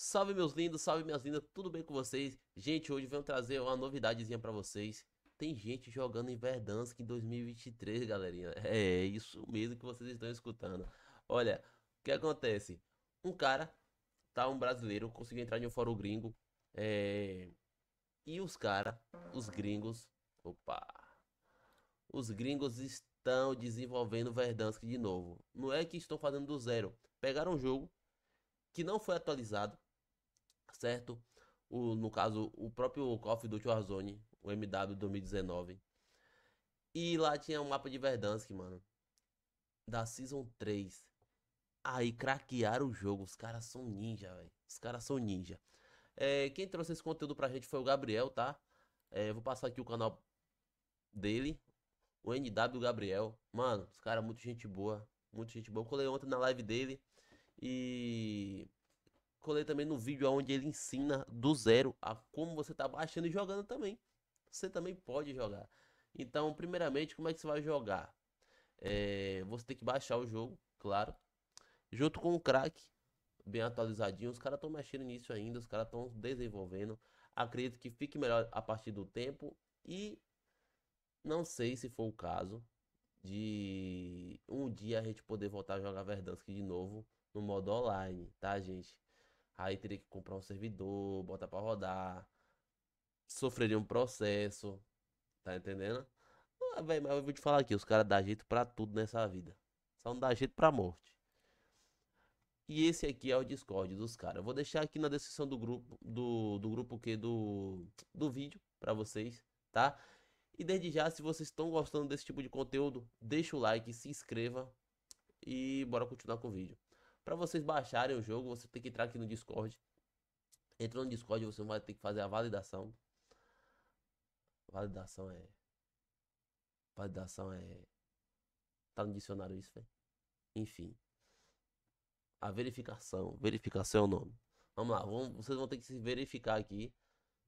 Salve meus lindos, salve minhas lindas, tudo bem com vocês? Gente, hoje venho trazer uma novidadezinha para vocês. Tem gente jogando em Verdansk em 2023, galerinha. É, é isso mesmo que vocês estão escutando. Olha, o que acontece? Um cara, tá um brasileiro, conseguiu entrar em um fórum gringo. É... E os cara, os gringos, opa. Os gringos estão desenvolvendo Verdansk de novo. Não é que estão fazendo do zero. Pegaram um jogo que não foi atualizado certo? O, no caso, o próprio Call of Duty Warzone, o MW 2019. E lá tinha um mapa de Verdansk, mano. Da Season 3. Aí craquearam o jogo. Os caras são ninja, velho. Os caras são ninja. É, quem trouxe esse conteúdo pra gente foi o Gabriel, tá? É, vou passar aqui o canal dele. O NW Gabriel. Mano, os caras, muito gente boa. Muito gente boa. Eu colei ontem na live dele. E colei também no vídeo onde ele ensina do zero a como você tá baixando e jogando também. Você também pode jogar. Então, primeiramente, como é que você vai jogar? É, você tem que baixar o jogo, claro. Junto com o crack, bem atualizadinho. Os caras estão mexendo nisso ainda, os caras estão desenvolvendo. Acredito que fique melhor a partir do tempo. E não sei se for o caso de um dia a gente poder voltar a jogar Verdansk de novo no modo online, tá, gente? Aí teria que comprar um servidor, botar para rodar. Sofreria um processo. Tá entendendo? Ah, véio, mas eu vou te falar aqui, os caras dão jeito para tudo nessa vida. Só não dá jeito pra morte. E esse aqui é o Discord dos caras. Eu vou deixar aqui na descrição do grupo do, do grupo que do, do vídeo para vocês, tá? E desde já, se vocês estão gostando desse tipo de conteúdo, deixa o like, se inscreva e bora continuar com o vídeo. Para vocês baixarem o jogo, você tem que entrar aqui no Discord. entra no Discord, você vai ter que fazer a validação. Validação é. Validação é. Tá no dicionário isso, velho. Enfim. A verificação. Verificação é o nome. Vamos lá, vamos, vocês vão ter que se verificar aqui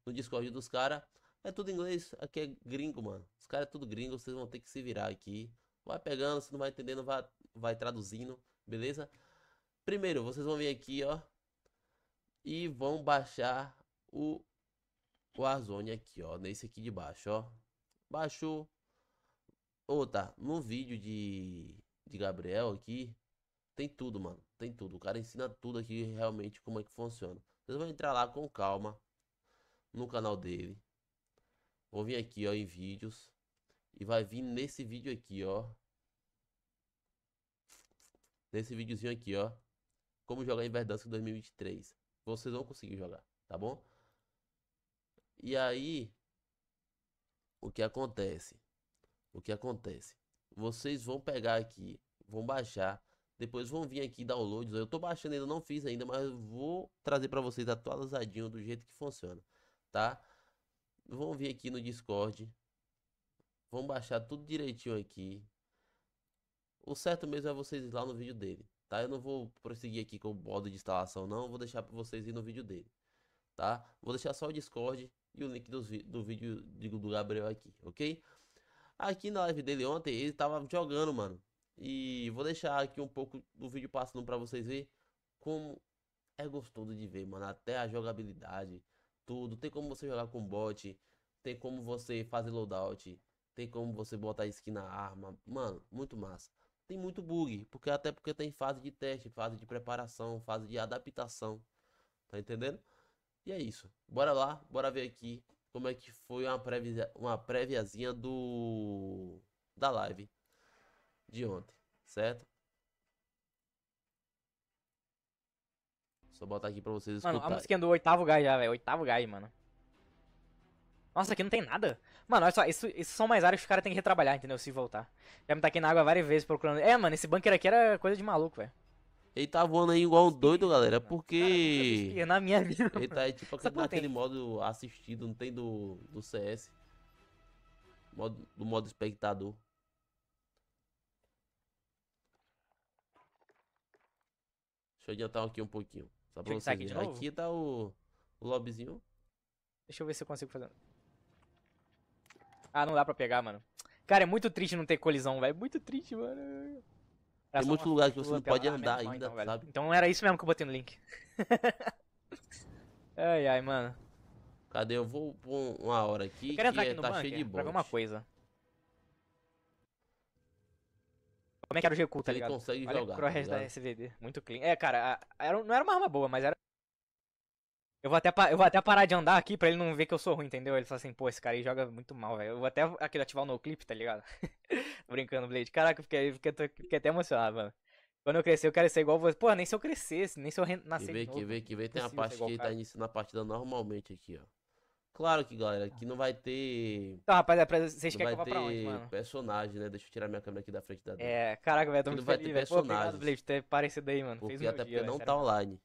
no Discord dos caras. É tudo inglês, aqui é gringo, mano. Os caras é tudo gringo, vocês vão ter que se virar aqui. Vai pegando, se não vai entendendo, vai, vai traduzindo, beleza? Primeiro, vocês vão vir aqui, ó. E vão baixar o Warzone aqui, ó. Nesse aqui de baixo, ó. Baixou. Ou oh, tá, no vídeo de, de Gabriel aqui, tem tudo, mano. Tem tudo. O cara ensina tudo aqui realmente como é que funciona. Vocês vão entrar lá com calma no canal dele. Vou vir aqui, ó, em vídeos. E vai vir nesse vídeo aqui, ó. Nesse videozinho aqui, ó como jogar em Verdansk em 2023. Vocês vão conseguir jogar, tá bom? E aí, o que acontece? O que acontece? Vocês vão pegar aqui, vão baixar, depois vão vir aqui downloads. Eu tô baixando ainda, não fiz ainda, mas vou trazer para vocês atualizadinho do jeito que funciona, tá? Vão vir aqui no Discord, vão baixar tudo direitinho aqui. O certo mesmo é vocês ir lá no vídeo dele, tá? Eu não vou prosseguir aqui com o modo de instalação não, vou deixar para vocês ir no vídeo dele, tá? Vou deixar só o Discord e o link do, do vídeo do Gabriel aqui, ok? Aqui na live dele ontem ele tava jogando, mano. E vou deixar aqui um pouco do vídeo passando para vocês ver como é gostoso de ver, mano. Até a jogabilidade, tudo. Tem como você jogar com bot, tem como você fazer loadout, tem como você botar skin na arma. Mano, muito massa tem muito bug, porque até porque tem fase de teste, fase de preparação, fase de adaptação. Tá entendendo? E é isso. Bora lá, bora ver aqui como é que foi uma prévia, uma préviazinha do da live de ontem, certo? Só botar aqui pra vocês escutarem. Mano, a musiquinha é do oitavo gás já, velho. Oitavo gás, mano. Nossa, aqui não tem nada. Mano, olha só, isso, isso são mais áreas que os caras têm que retrabalhar, entendeu? Se voltar. Já me taquei na água várias vezes procurando. É, mano, esse bunker aqui era coisa de maluco, velho. Ele tá voando aí igual um doido, galera, porque. Cara, na minha vida. Ele tá aí, tipo aquele modo assistido, não tem do, do CS. Modo, do modo espectador. Deixa eu adiantar aqui um pouquinho. Só pra vocês tá aqui, aqui tá o, o lobbyzinho. Deixa eu ver se eu consigo fazer. Ah, não dá pra pegar, mano. Cara, é muito triste não ter colisão, velho. Muito triste, mano. Era Tem muitos lugares que você não pode andar ainda, então, velho. sabe? Então era isso mesmo que eu botei no link. ai, ai, mano. Cadê? Eu vou pôr uma hora aqui. Eu quero entrar que aqui no tá bunker, cheio de bot. coisa. Como é que era o GQ, tá ligado? Ele consegue Olha jogar. Tá da SVD. Muito clean. É, cara, a, a, não era uma arma boa, mas era eu vou, até, eu vou até parar de andar aqui pra ele não ver que eu sou ruim, entendeu? Ele fala assim, pô, esse cara aí joga muito mal, velho. Eu vou até aquele, ativar o no clip, tá ligado? Brincando, Blade. Caraca, eu fiquei, fiquei, fiquei, até emocionado, mano. Quando eu crescer, eu quero ser igual você. Pô, nem se eu crescesse, nem se eu nascesse. Vê que vê que vê, tem uma parte que ele tá iniciando a partida normalmente aqui, ó. Claro que, galera, aqui não vai ter. rapaz, então, rapaziada, vocês querem que eu vá pra onde, mano? personagem, né? Deixa eu tirar minha câmera aqui da frente da. É, caraca, velho, tô muito feliz. não vai ter personagem. Pô, obrigado, Blade, ter parecido aí, mano. Porque, um até dia, porque não tá online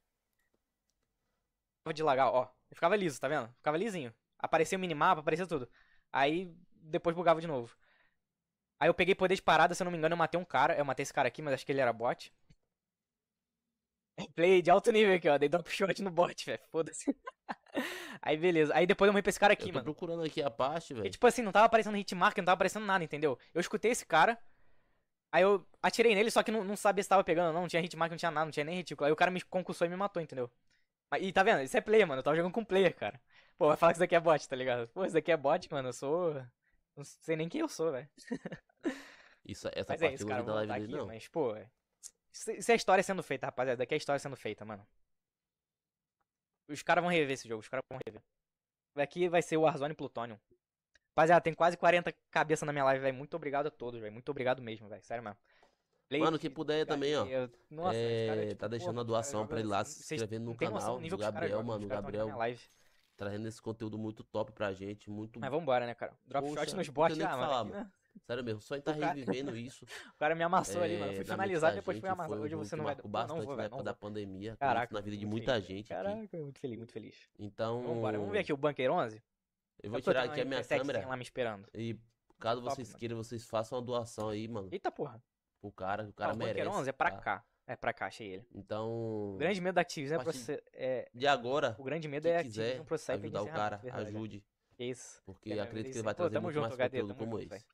de lagar, ó. Eu ficava liso, tá vendo? Ficava lisinho. Aparecia o minimapa, aparecia tudo. Aí depois bugava de novo. Aí eu peguei poder de parada, se eu não me engano, eu matei um cara. Eu matei esse cara aqui, mas acho que ele era bot. Play de alto nível aqui, ó. Dei drop shot no bot, velho. Foda-se. Aí beleza. Aí depois eu morri pra esse cara aqui, eu tô mano. procurando aqui a parte, velho. Tipo assim, não tava aparecendo hitmark, não tava aparecendo nada, entendeu? Eu escutei esse cara. Aí eu atirei nele, só que não, não sabia se tava pegando, não. Não tinha hitmark, não tinha nada, não tinha nem retículo. Aí o cara me concussou e me matou, entendeu? E tá vendo? Isso é player, mano. Eu tava jogando com player, cara. Pô, vai falar que isso daqui é bot, tá ligado? Pô, isso daqui é bot, mano. Eu sou. Não sei nem quem eu sou, velho. Isso, essa mas é parte é isso, cara, da live aqui, não. Mas, pô, é, isso, é é história sendo feita, rapaziada. Daqui é história sendo feita, mano. Os caras vão rever esse jogo, os caras vão rever. Daqui vai ser o Warzone Plutonium. Rapaziada, tem quase 40 cabeças na minha live, velho. Muito obrigado a todos, velho. Muito obrigado mesmo, velho. Sério mesmo. Leite, Mano, quem puder também, ó. Nossa, é, cara, é, tipo, tá deixando a doação pra ele lá, assim, se inscrevendo no canal do Gabriel, mano. O Gabriel trazendo esse conteúdo muito top pra gente, muito... Mas vambora, né, cara? Drop shot nos bots, ah, mano. Aqui, Sério mesmo, só em estar tá revivendo isso. O cara me amassou é, ali, mano. É, fui finalizar e depois foi amassar. Hoje você não vai. Bastante não vou, na época da pandemia. Caraca. Na vida de muita gente. Caraca, muito feliz, muito feliz. Então. Vamos, embora. Vamos ver aqui o Bunker 11? Eu vou tirar aqui a minha câmera. lá me esperando. E caso vocês queiram, vocês façam a doação aí, mano. Eita porra o cara, o cara ah, merece. Bunker 11 é pra tá? cá. É pra cá, achei ele. Então. O grande medo da Activision é processar. É... De agora. O grande medo é quiser Activision ajudar o cara, verdade, né? ajude. Isso. Porque é, acredito que ele vai Pô, trazer muito junto, mais HD, conteúdo como junto, esse.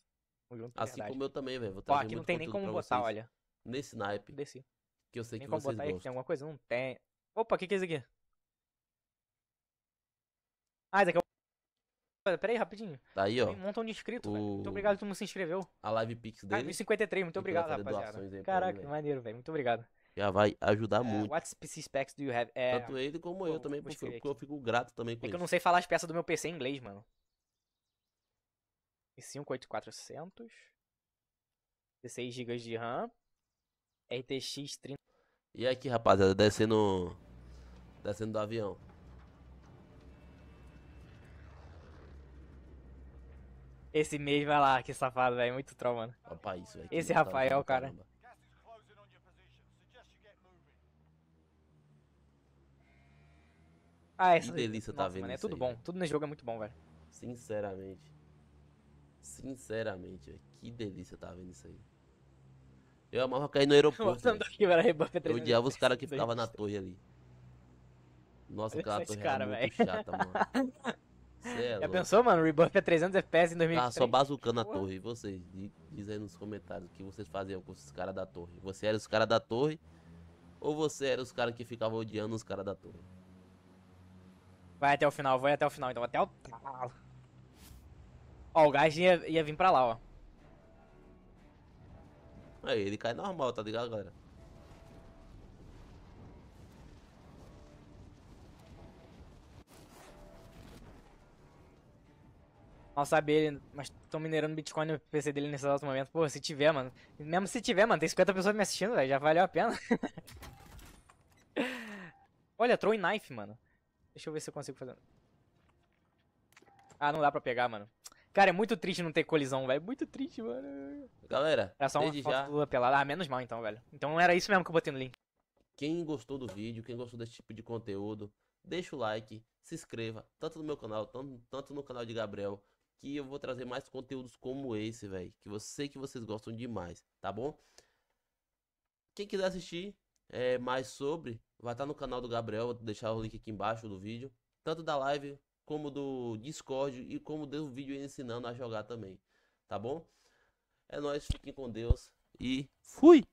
Junto, assim verdade. como eu também, velho. Vou trazer Ó, aqui não tem nem como botar, olha. Nesse naipe. Desci. Que eu sei tem que vocês botar gostam. tem alguma coisa? Não tem. Opa, o que, que é isso aqui? Ah, isso aqui é Pera aí, rapidinho. Tá aí, ó. Tem um montão de inscritos, o... velho. Muito obrigado a todo mundo se inscreveu. A live pix ah, dele. Ah, 53, muito obrigado, rapaziada. Caraca, mim, maneiro, velho. Muito obrigado. Já vai ajudar é, muito. What PC specs do you have? É, Tanto ele como eu, também, porque aqui. eu fico grato também com é isso. É que eu não sei falar as peças do meu PC em inglês, mano. E 5 8400. 16 GB de RAM. RTX 30. E aqui, rapaziada, descendo. Descendo do avião. Esse mês vai lá, que safado, velho. Muito troll, mano. isso, véio, Esse Rafael, cara. Caramba. Ah, essa... Que delícia tá Nossa, tá vendo mano, é tudo aí, bom. Véio. Tudo no jogo é muito bom, velho. Sinceramente. Sinceramente, véio. que delícia tá vendo isso aí. Eu amava cair no aeroporto. aqui, véio, eu odiava os caras que ficavam na torre ali. Nossa, aquela torre cara, era muito chata, mano. Já é é pensou, mano? Rebuff é 300 FPS em 2023. Ah, tá só bazucando a torre. E vocês? Diz aí nos comentários o que vocês faziam com os caras da torre. Você era os caras da torre? Ou você era os caras que ficavam odiando os caras da torre? Vai até o final, vai até o final. Então, até o... Ó, o gás ia, ia vir pra lá, ó. Aí, ele cai normal, tá ligado, galera? Mal sabe ele, mas tô minerando Bitcoin no PC dele nesse exato momento. Pô, se tiver, mano. Mesmo se tiver, mano, tem 50 pessoas me assistindo, velho. Já valeu a pena. Olha, Throw Knife, mano. Deixa eu ver se eu consigo fazer. Ah, não dá pra pegar, mano. Cara, é muito triste não ter colisão, velho. Muito triste, mano. Galera, era só uma foto já... do Lula pelada. Ah, menos mal então, velho. Então era isso mesmo que eu botei no link. Quem gostou do vídeo, quem gostou desse tipo de conteúdo, deixa o like, se inscreva, tanto no meu canal, tanto, tanto no canal de Gabriel que eu vou trazer mais conteúdos como esse, velho. Que eu sei que vocês gostam demais, tá bom? Quem quiser assistir é, mais sobre, vai estar tá no canal do Gabriel. Vou deixar o link aqui embaixo do vídeo. Tanto da live, como do Discord e como do vídeo ensinando a jogar também. Tá bom? É nóis, fiquem com Deus e fui!